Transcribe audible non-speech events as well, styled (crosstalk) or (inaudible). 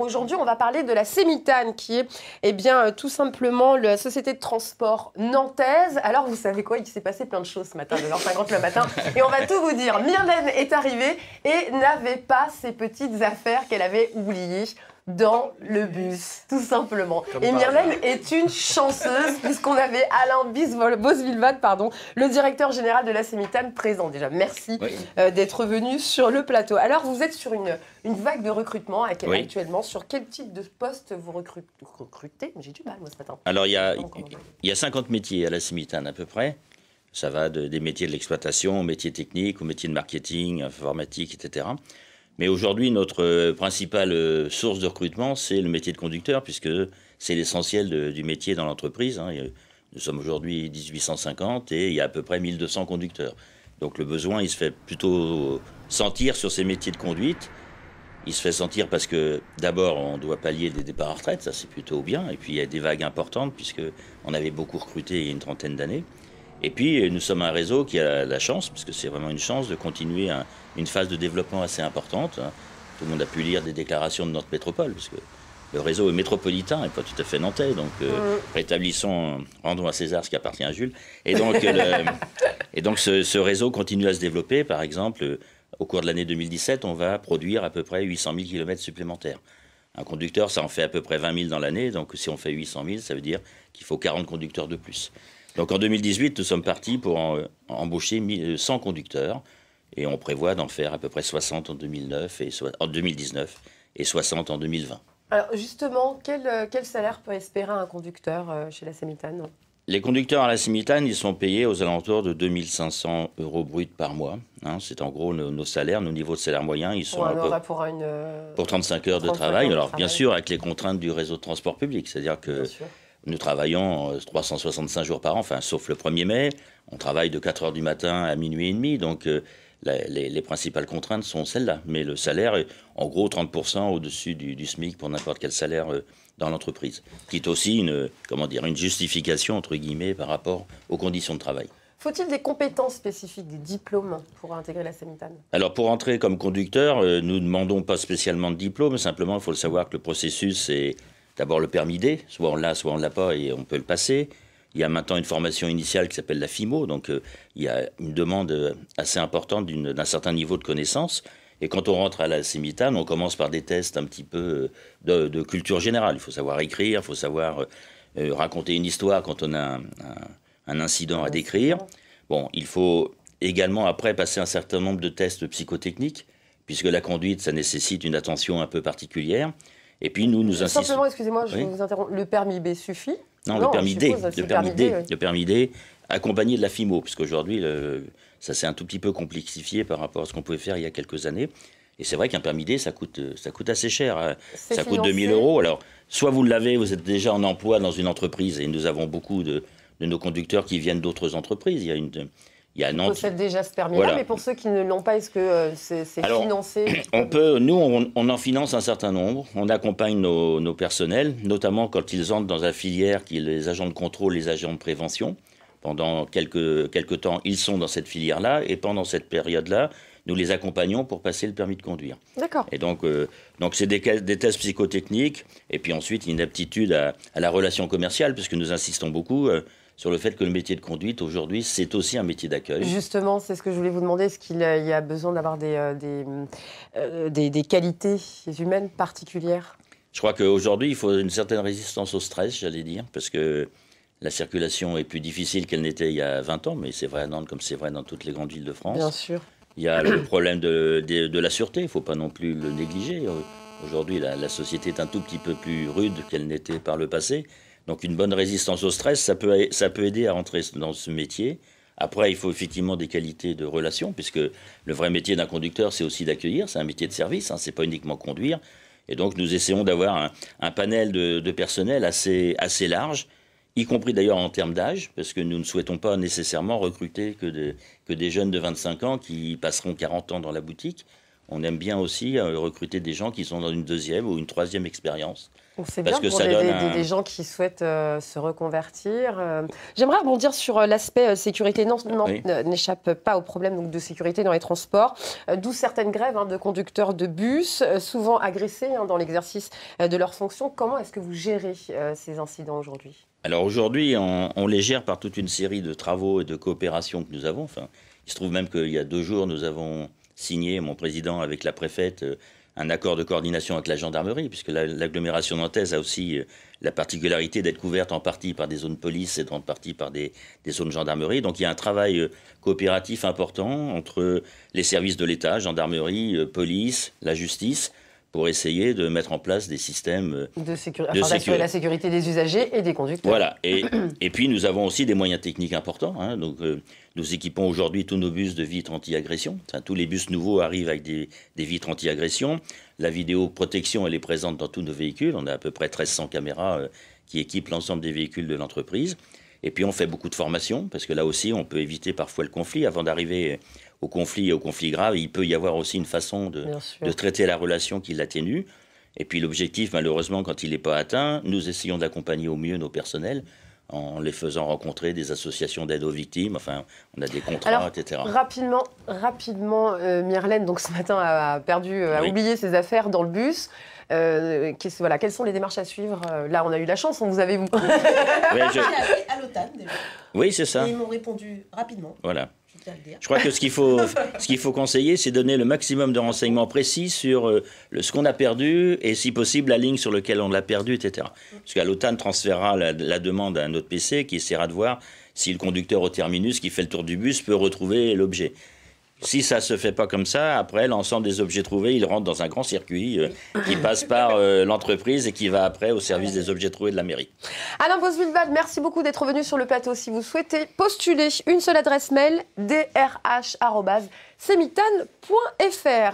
Aujourd'hui, on va parler de la Sémitane, qui est eh bien, euh, tout simplement la société de transport nantaise. Alors, vous savez quoi Il s'est passé plein de choses ce matin, 2 h 50 le matin, et on va tout vous dire. Myrlène est arrivée et n'avait pas ses petites affaires qu'elle avait oubliées dans le bus, tout simplement. et Myrlène est une chanceuse, (laughs) puisqu'on avait Alain Bosvillevat, pardon, le directeur général de la Sémitane, présent déjà. Merci euh, d'être venu sur le plateau. Alors, vous êtes sur une, vague de recrutement actuellement. Sur quel type de poste vous recrutez, J'ai du mal, moi, ce matin. Alors, il y, a, 50 métiers à la Sémitane, à peu près. Ça va des métiers de l'exploitation aux métiers techniques, aux métiers de marketing, informatique, etc. Mais aujourd'hui, notre euh, principale euh, source de recrutement, c'est le métier de conducteur, puisque c'est l'essentiel du métier dans l'entreprise. Hein. Euh, nous sommes aujourd'hui 1850 et il y a à peu près 1200 conducteurs. Donc le besoin, il se fait plutôt sentir sur ces métiers de conduite. Il se fait sentir parce que d'abord, on doit pallier des départs à retraite, ça c'est plutôt bien. Et puis il y a des vagues importantes, puisqu'on avait beaucoup recruté il y a une trentaine d'années. Et puis, euh, nous sommes un réseau qui a la chance, puisque c'est vraiment une chance, de continuer une phase de développement assez importante. Hein. Tout le monde a pu lire des déclarations de notre métropole, puisque le réseau est métropolitain et pas tout à fait nantais. Donc, euh, mmh. rétablissons, rendons à César ce qui appartient à Jules. Et donc, euh, (laughs) et donc ce, ce, réseau continue à se développer. Par exemple, au cours de l'année 2017, on va produire à peu près 800 000 km supplémentaires. Un conducteur, ça en fait à peu près 20 000 dans l'année. Donc, si on fait 800 000, ça veut dire qu'il faut 40 conducteurs de plus. Donc en 2018, nous sommes partis pour euh, embaucher 100 euh, conducteurs et on prévoit d'en faire à peu près 60 en, 2009 et en 2019 et 60 en 2020. Alors justement, quel, euh, quel salaire peut espérer un conducteur chez la Sémitane les conducteurs à la Sémitane, ils sont payés aux alentours de 2500 euros bruts par mois. Hein. c'est en gros nos, salaires, nos niveaux de salaire moyens. Ils sont pour, une... pour 35 heures de travail. Alors, bien sûr, avec les contraintes du réseau de transport public. C'est-à-dire que nous travaillons 365 euh, jours par an, enfin, sauf le 1er mai. On travaille de 4 heures du matin à minuit et demi. Donc, euh, les, principales contraintes sont celles-là. Mais le salaire est en gros 30% au-dessus du, SMIC pour n'importe quel salaire euh, dans l'entreprise, qui est aussi une, comment dire, une justification, entre guillemets, par rapport aux conditions de travail. Faut-il des compétences spécifiques, des diplômes pour intégrer la Sémitane Alors pour entrer comme conducteur, nous ne demandons pas spécialement de diplôme, simplement il faut le savoir que le processus est d'abord le permis D, soit on l'a, soit on ne l'a pas et on peut le passer. Il y a maintenant une formation initiale qui s'appelle la FIMO, donc euh, il y a une demande euh, assez importante d'un certain niveau de connaissance. Et quand on rentre à la CIMITAN, on commence par des tests un petit peu euh, de, culture générale. Il faut savoir écrire, il faut savoir raconter une histoire quand on a un incident à décrire. Bon, il faut également après passer un certain nombre de tests psychotechniques, puisque la conduite, ça nécessite une attention un peu particulière. Et puis nous, nous insistons. Simplement, excusez-moi, je vous interromps. Le permis B suffit Non, le, permis D, le, permis, D. Le permis D, accompagné de la FIMO, puisqu'aujourd'hui, ça s'est un tout petit peu complexifié par rapport à ce qu'on pouvait faire il y a quelques années. Et c'est vrai qu'un permis D, ça coûte, euh, ça coûte assez cher. Hein. Ça coûte 2000 euros. Alors, soit vous l'avez, vous êtes déjà en emploi dans une entreprise, et nous avons beaucoup de, de nos conducteurs qui viennent d'autres entreprises. Il y a une, il y a Nantes. possède déjà ce permis-là, mais pour ceux qui ne l'ont pas, est-ce que euh, c'est financé (clears throat) on peut, Nous, on, en finance un certain nombre. On accompagne nos, personnels, notamment quand ils entrent dans la filière qui est les agents de contrôle, les agents de prévention. Pendant quelques, quelques temps, ils sont dans cette filière-là, et pendant cette période-là, nous les accompagnons pour passer le permis de conduire. D'accord. Et donc, euh, donc c'est des, des, tests psychotechniques, et puis ensuite une aptitude à, la relation commerciale, puisque nous insistons beaucoup. Euh, sur le fait que le métier de conduite, aujourd'hui, c'est aussi un métier d'accueil. Justement, c'est ce que je voulais vous demander. Est-ce qu'il euh, y a besoin d'avoir des, euh, euh, des, qualités humaines particulières Je crois qu'aujourd'hui, il faut une certaine résistance au stress, j'allais dire, parce que la circulation est plus difficile qu'elle n'était il y a 20 ans, mais c'est vrai à Nantes comme c'est vrai dans toutes les grandes villes de France. Bien sûr. Il y a le problème de, de, la sûreté, il ne faut pas non plus le négliger. Aujourd'hui, la, la société est un tout petit peu plus rude qu'elle n'était par le passé. Donc une bonne résistance au stress, ça peut, aider à rentrer dans ce métier. Après, il faut effectivement des qualités de relation, puisque le vrai métier d'un conducteur, c'est aussi d'accueillir, c'est un métier de service, hein, c'est pas uniquement conduire. Et donc, nous essayons d'avoir un, panel de, personnel assez, assez large, y compris d'ailleurs en termes d'âge, parce que nous ne souhaitons pas nécessairement recruter que, que des jeunes de 25 ans qui passeront 40 ans dans la boutique. On aime bien aussi euh, recruter des gens qui sont dans une deuxième ou une troisième expérience. Donc c'est bien pour des, gens qui souhaitent euh, se reconvertir. Euh. J'aimerais rebondir sur euh, l'aspect sécurité. Non, non n'échappe pas au problème donc, de sécurité dans les transports, d'où certaines grèves hein, de conducteurs de bus, souvent agressés hein, dans l'exercice de leurs fonctions. Comment est-ce que vous gérez ces incidents aujourd'hui Alors aujourd'hui, on, les gère par toute une série de travaux et de coopérations que nous avons. Enfin, il se trouve même qu'il y a deux jours, nous avons signé, mon président, avec la préfète, un accord de coordination avec la gendarmerie, puisque l'agglomération nantaise a aussi euh, la particularité d'être couverte en partie par des zones police et en partie par des, zones gendarmerie. Donc il y a un travail euh, coopératif important entre les services de l'État, gendarmerie, euh, police, la justice, pour essayer de mettre en place des systèmes euh, de, sécu... de sécurité. la sécurité des usagers et des conducteurs. Voilà. Et, (clears throat) et puis nous avons aussi des moyens techniques importants. Hein. Donc euh, nous équipons aujourd'hui tous nos bus de vitres anti-agression. tous les bus nouveaux arrivent avec des, vitres anti-agression. La vidéoprotection, elle est présente dans tous nos véhicules. On a à peu près 1300 caméras euh, qui équipent l'ensemble des véhicules de l'entreprise. Et puis on fait beaucoup de formations, parce que là aussi, on peut éviter parfois le conflit. Avant d'arriver au conflit et au conflit grave, il peut y avoir aussi une façon de, traiter la relation qui l'atténue. Et puis l'objectif, malheureusement, quand il n'est pas atteint, nous essayons d'accompagner au mieux nos personnels en les faisant rencontrer des associations d'aide aux victimes. Enfin, on a des contrats, etc. Rapidement, rapidement, euh, donc ce matin a perdu, oublié ses affaires dans le bus. Euh, voilà, quelles sont les démarches à suivre euh, Là, on a eu la chance, on vous avait vous. (laughs) oui, à l'OTAN déjà. Oui, c'est ça. ils m'ont répondu rapidement. Voilà. Je crois que ce qu'il faut, (laughs) ce faut conseiller, c'est donner le maximum de renseignements précis sur euh, le, ce qu'on a perdu et, si possible, la ligne sur laquelle on l'a perdu, etc. Parce qu'à l'OTAN transférera la, demande à un autre PC qui essaiera de voir si le conducteur au terminus qui fait le tour du bus peut retrouver l'objet. Si ça se fait pas comme ça, après, l'ensemble des objets trouvés, ils rentrent dans un grand circuit euh, qui passe par euh, l'entreprise et qui va après au service des objets trouvés de la mairie. Alain Boswilval, merci beaucoup d'être venu sur le plateau. Si vous souhaitez postuler une seule adresse mail, drh.semitan.fr.